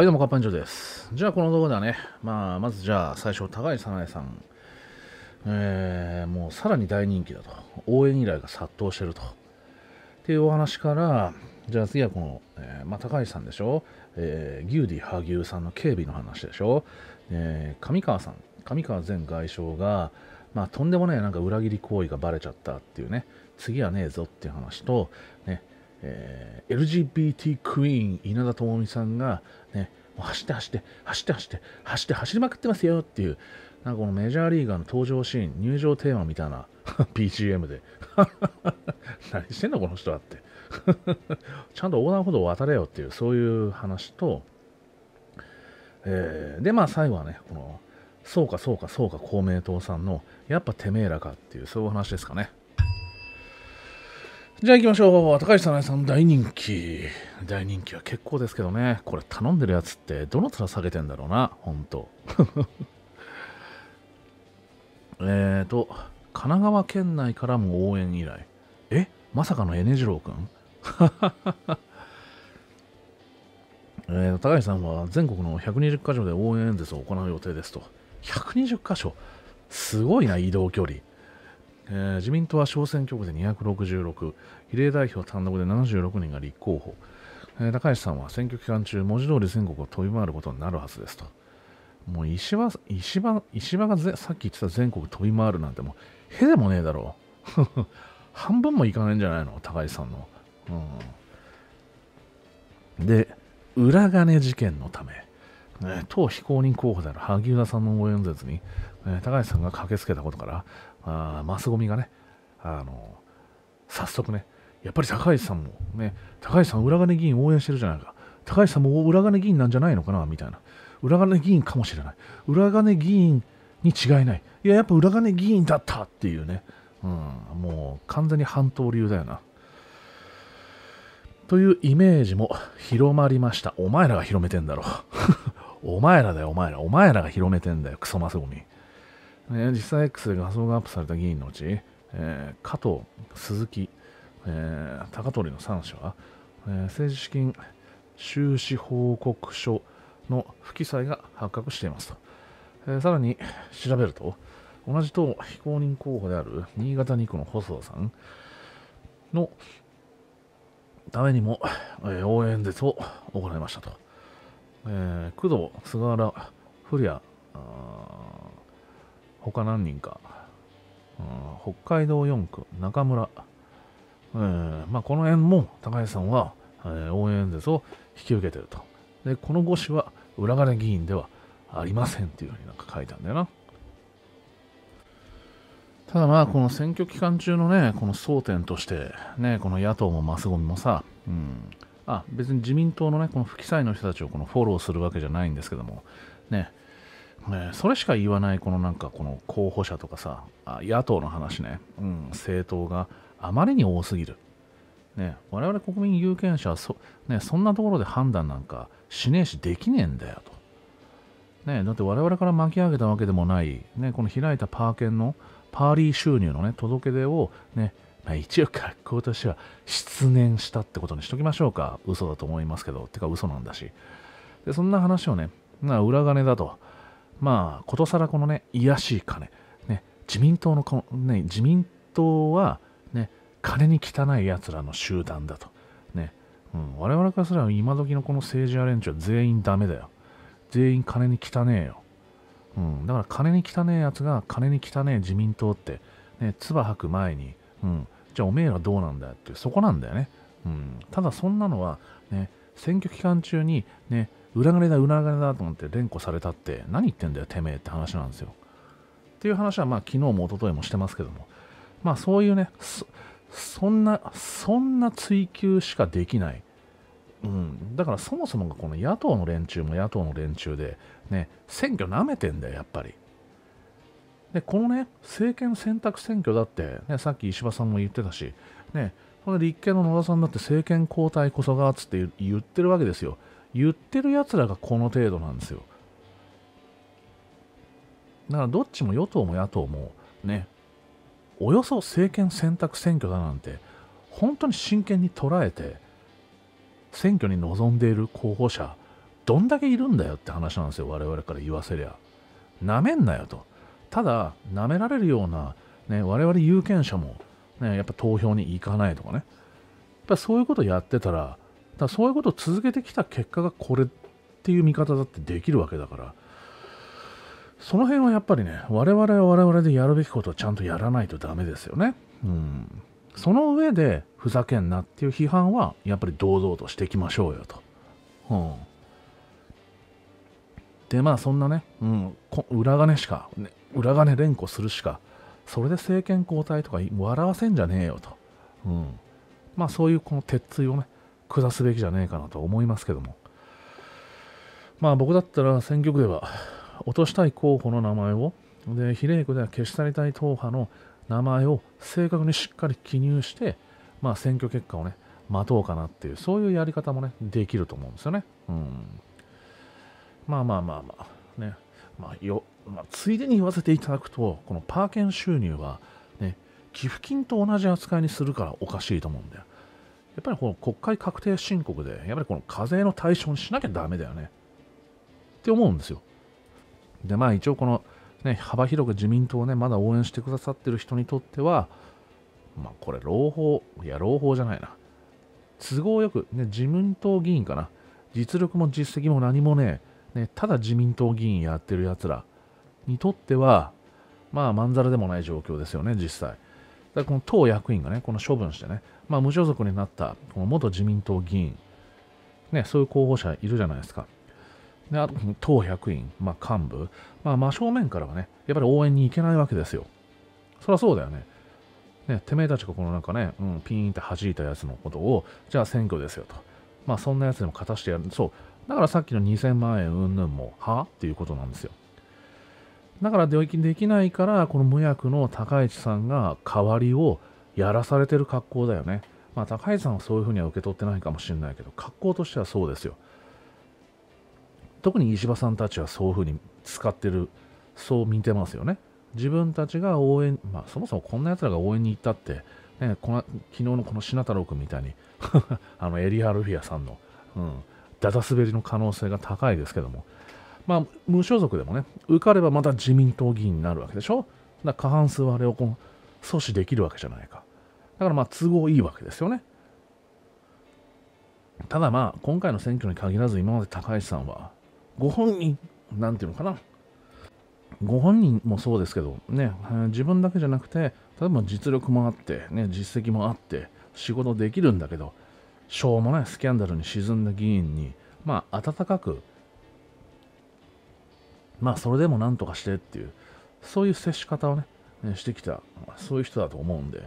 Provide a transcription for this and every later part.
はい、どうも、カッパンジョです。じゃあ、この動画ではね、まあ、まずじゃあ、最初、高井早苗さん、えー、もうさらに大人気だと、応援依頼が殺到してると、っていうお話から、じゃあ次はこの、えー、まあ、高井さんでしょ、えー、ギューディ・ハギューさんの警備の話でしょ、えー、上川さん、上川前外相が、まあ、とんでもないなんか裏切り行為がばれちゃったっていうね、次はねえぞっていう話と、ね、えー、LGBT クイーン稲田朋美さんが走って走って、走って走って、走って走りまくってますよっていう、なんかこのメジャーリーガーの登場シーン、入場テーマみたいな BGM で 何してんのこの人はって ちゃんと横断歩道を渡れよっていう、そういう話と、えー、で、まあ最後はね、この、そうかそうかそうか公明党さんの、やっぱてめえらかっていう、そういう話ですかね。じゃあ行きましょう。高橋さなえさん大人気。大人気は結構ですけどね。これ頼んでるやつってどの面下げてんだろうな。ほんと。えっと、神奈川県内からも応援依頼。えまさかのエネジロウくん えー、高橋さんは全国の120カ所で応援演説を行う予定ですと。120カ所すごいな、移動距離。えー、自民党は小選挙区で266、比例代表単独で76人が立候補、えー、高橋さんは選挙期間中、文字通り全国を飛び回ることになるはずですと。もう石破石破石破がぜさっき言ってた全国飛び回るなんてもうへでもねえだろう 半分もいかないんじゃないの高橋さんの、うん、で裏金事件のため、えー、党非公認候補である萩生田さんの応援演説に、えー、高橋さんが駆けつけたことからあマスゴミがね、あの早速ね、やっぱり高橋さんもね、高橋さん裏金議員応援してるじゃないか。高橋さんも裏金議員なんじゃないのかなみたいな。裏金議員かもしれない。裏金議員に違いない。いや、やっぱ裏金議員だったっていうね。うん、もう完全に半島流だよな。というイメージも広まりました。お前らが広めてんだろ。お前らだよ、お前ら。お前らが広めてんだよ、クソマスゴミ。えー、実際 X で画像がアップされた議員のうち、えー、加藤、鈴木、えー、高取の3者は、えー、政治資金収支報告書の不記載が発覚していますと、えー、さらに調べると同じ党非公認候補である新潟2区の細田さんのためにも、えー、応援演説を行いましたと、えー、工藤、菅原、古谷他何人か、うん、北海道4区、中村、えーまあ、この辺も高橋さんは、えー、応援演説を引き受けてると。で、この5氏は裏金議員ではありませんっていうふうになんか書いたんだよな。ただまあ、この選挙期間中のね、この争点として、ね、この野党もマスゴミもさ、うん、あ、別に自民党のね、この不記載の人たちをこのフォローするわけじゃないんですけども、ね、ね、それしか言わないこのなんかこの候補者とかさ野党の話ね、うん、政党があまりに多すぎる、ね、我々国民有権者はそ,、ね、そんなところで判断なんかしねえしできねえんだよと、ね、だって我々から巻き上げたわけでもない、ね、この開いたパー券のパーリー収入の、ね、届け出をね、ねまあ、一応学校としては失念したってことにしときましょうか嘘だと思いますけどてか嘘なんだしでそんな話をね裏金だとまあ、ことさらこのね、いやしい金、ね、自民党のこの、ね、自民党は、ね、金に汚いやつらの集団だと。ね、うん、我々からすれば今時のこの政治アレンジは全員ダメだよ。全員金に汚ねえよ。うん、だから金に汚えやつが金に汚え自民党って、ね、唾吐く前に、うん、じゃあおめえらどうなんだよってそこなんだよね。うん、ただそんなのは、ね、選挙期間中に、ね、裏金だ、裏金だと思って連呼されたって、何言ってんだよ、てめえって話なんですよ。っていう話は、まあ、昨日も一昨日もしてますけども、まあ、そういうね、そんな、そんな追求しかできない。うん、だからそもそもがこの野党の連中も野党の連中で、ね、選挙なめてんだよ、やっぱり。で、このね、政権選択選挙だって、ね、さっき石破さんも言ってたし、ね、この立憲の野田さんだって政権交代こそがっつって言ってるわけですよ。言ってるやつらがこの程度なんですよ。だからどっちも与党も野党もね、およそ政権選択選挙だなんて、本当に真剣に捉えて、選挙に臨んでいる候補者、どんだけいるんだよって話なんですよ、我々から言わせりゃ。なめんなよと。ただ、なめられるような、ね、我々有権者も、ね、やっぱ投票に行かないとかね。やっぱそういうことやってたら、だそういうことを続けてきた結果がこれっていう見方だってできるわけだからその辺はやっぱりね我々は我々でやるべきことをちゃんとやらないとダメですよね。うんその上でふざけんなっていう批判はやっぱり堂々としていきましょうよと。うん、でまあそんなね、うん、裏金しか、ね、裏金連呼するしかそれで政権交代とか笑わせんじゃねえよと。うん、まあそういうこの鉄槌をね下すべきじゃねえかなと思いますけどもまあ僕だったら選挙区では落としたい候補の名前をで比例区では消し去りたい党派の名前を正確にしっかり記入して、まあ、選挙結果をね待とうかなっていうそういうやり方もねできると思うんですよね。うん、まあまあまあまあね、まあよまあ、ついでに言わせていただくとこのパーケン収入は、ね、寄付金と同じ扱いにするからおかしいと思うんだよ。やっぱりこの国会確定申告で、やっぱりこの課税の対象にしなきゃだめだよね。って思うんですよ。で、まあ一応この、ね、幅広く自民党をね、まだ応援してくださってる人にとっては、まあこれ、朗報、いや、朗報じゃないな。都合よく、ね、自民党議員かな。実力も実績も何もね、ねただ自民党議員やってるやつらにとっては、まあまんざらでもない状況ですよね、実際。だこの党役員がね、この処分してね、まあ、無所属になったこの元自民党議員、ね、そういう候補者いるじゃないですか。で、あと、党役員、まあ、幹部、まあ、真正面からはね、やっぱり応援に行けないわけですよ。そりゃそうだよね。ね、てめえたちがこのなんかね、うん、ピーンって弾いたやつのことを、じゃあ選挙ですよと。まあ、そんなやつでも勝たしてやる。そう。だからさっきの2000万円うんぬんも、はっていうことなんですよ。だからできないから、この無役の高市さんが代わりをやらされてる格好だよね。まあ、高市さんはそういうふうには受け取ってないかもしれないけど、格好としてはそうですよ。特に石破さんたちはそういうふうに使ってる、そう見てますよね。自分たちが応援、まあ、そもそもこんな奴らが応援に行ったって、ね、この昨日のこの品太郎君みたいに あのエリア・ルフィアさんの、うん、ダダ滑りの可能性が高いですけども、まあ、無所属でもね、受かればまた自民党議員になるわけでしょだ過半数はあれをこう阻止できるわけじゃないか。だからまあ都合いいわけですよね。ただまあ、今回の選挙に限らず、今まで高橋さんは、ご本人、なんていうのかな、ご本人もそうですけど、ね、自分だけじゃなくて、例えば実力もあって、ね、実績もあって、仕事できるんだけど、しょうもないスキャンダルに沈んだ議員に、まあ、温かくまあそれでもなんとかしてっていう、そういう接し方をね、してきた、そういう人だと思うんで。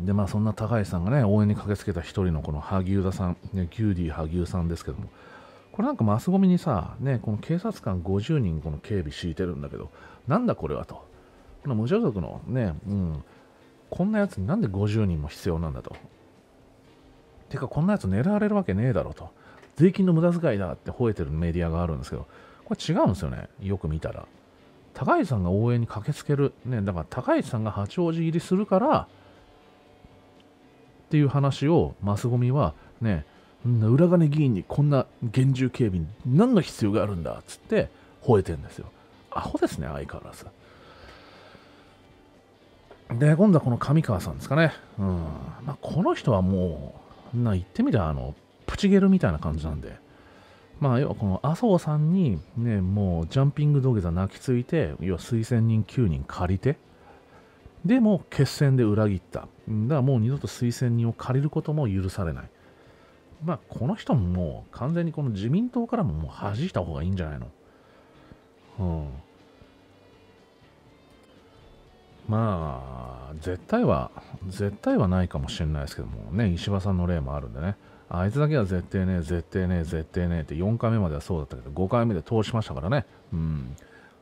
で、まあそんな高橋さんがね、応援に駆けつけた一人のこの萩生田さん、ね、ギューディー萩生さんですけども、これなんかマスゴミにさ、ね、この警察官50人この警備敷いてるんだけど、なんだこれはと。この無所属のね、うん、こんなやつになんで50人も必要なんだと。てかこんなやつ狙われるわけねえだろと。税金の無駄遣いだって吠えてるメディアがあるんですけど、これ違うんですよね。よく見たら。高市さんが応援に駆けつける。ね、だから高市さんが八王子入りするから、っていう話をマスゴミはね、裏金議員にこんな厳重警備に何の必要があるんだっつって吠えてるんですよ。アホですね、相変わらず。で、今度はこの上川さんですかね。うん。まあ、この人はもう、な言ってみりゃ、あの、プチゲルみたいな感じなんで。まあ、要はこの麻生さんに、ね、もうジャンピング土下座泣きついて、要は推薦人9人借りて、でも決戦で裏切った。だからもう二度と推薦人を借りることも許されない。まあ、この人ももう完全にこの自民党からももう弾いた方がいいんじゃないのうん。まあ、絶対は、絶対はないかもしれないですけどもね、石破さんの例もあるんでね。あいつだけは絶対ね絶対ね絶対ねって4回目まではそうだったけど、5回目で通しましたからね。うん。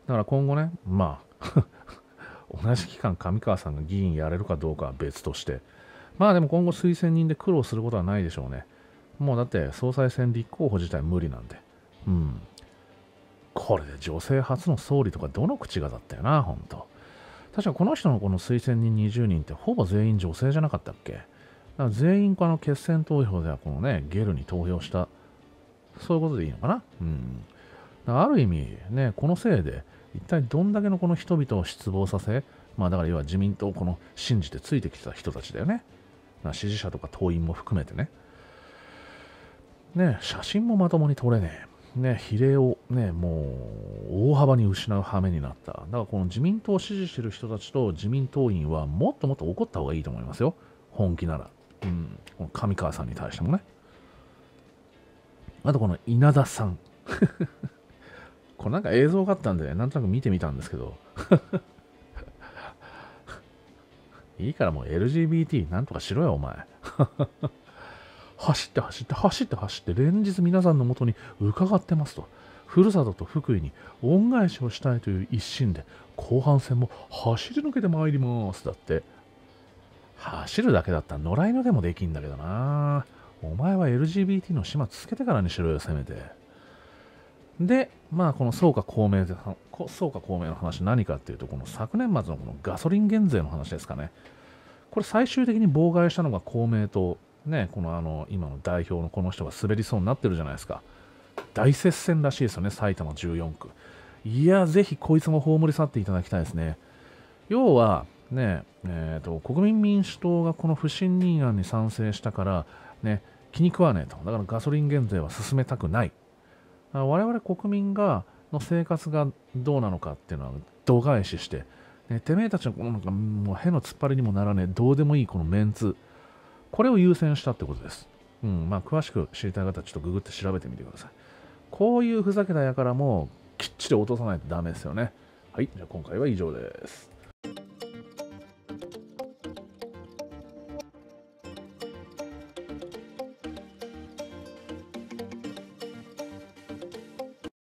だから今後ね、まあ 同じ期間上川さんが議員やれるかどうかは別として、まあでも今後推薦人で苦労することはないでしょうね。もうだって総裁選立候補自体無理なんで。うん。これで女性初の総理とかどの口がだったよな、ほんと。確かこの人のこの推薦人20人ってほぼ全員女性じゃなかったっけだから全員この決選投票ではこのね、ゲルに投票した。そういうことでいいのかな。うん。ある意味、ね、このせいで、一体どんだけのこの人々を失望させ、まあだから要は自民党をこの信じてついてきた人たちだよね。支持者とか党員も含めてね。ね、写真もまともに撮れねえ。ね、比例をね、もう大幅に失う羽目になった。だからこの自民党を支持してる人たちと自民党員はもっともっと怒った方がいいと思いますよ。本気なら。うん、上川さんに対してもね。あとこの稲田さん。これなんか映像があったんで、なんとなく見てみたんですけど。いいからもう LGBT なんとかしろよ、お前。走って走って走って走って連日皆さんのもとに伺ってますと。ふるさとと福井に恩返しをしたいという一心で後半戦も走り抜けてまいります。だって。走るだけだったら野良犬でもできんだけどな。お前は LGBT の島末つけてからにしろよ、せめて。で、まあ、このそうか公明、そうか公明の話何かっていうと、この昨年末のこのガソリン減税の話ですかね。これ最終的に妨害したのが公明党、ね、このあの、今の代表のこの人が滑りそうになってるじゃないですか。大接戦らしいですよね、埼玉14区。いや、ぜひこいつも葬り去っていただきたいですね。要は、ねえーと、国民民主党がこの不信任案に賛成したから、ね、気に食わねえと、だからガソリン減税は進めたくない、我々国民がの生活がどうなのかっていうのは度外視して、ね、てめえたちのこのなんかもうへの突っ張りにもならねえ、どうでもいいこのメンツ、これを優先したってことです。うんまあ、詳しく知りたい方はちょっとググって調べてみてください。こういうふざけたやからもきっちり落とさないとダメですよね。はい、じゃあ今回は以上です。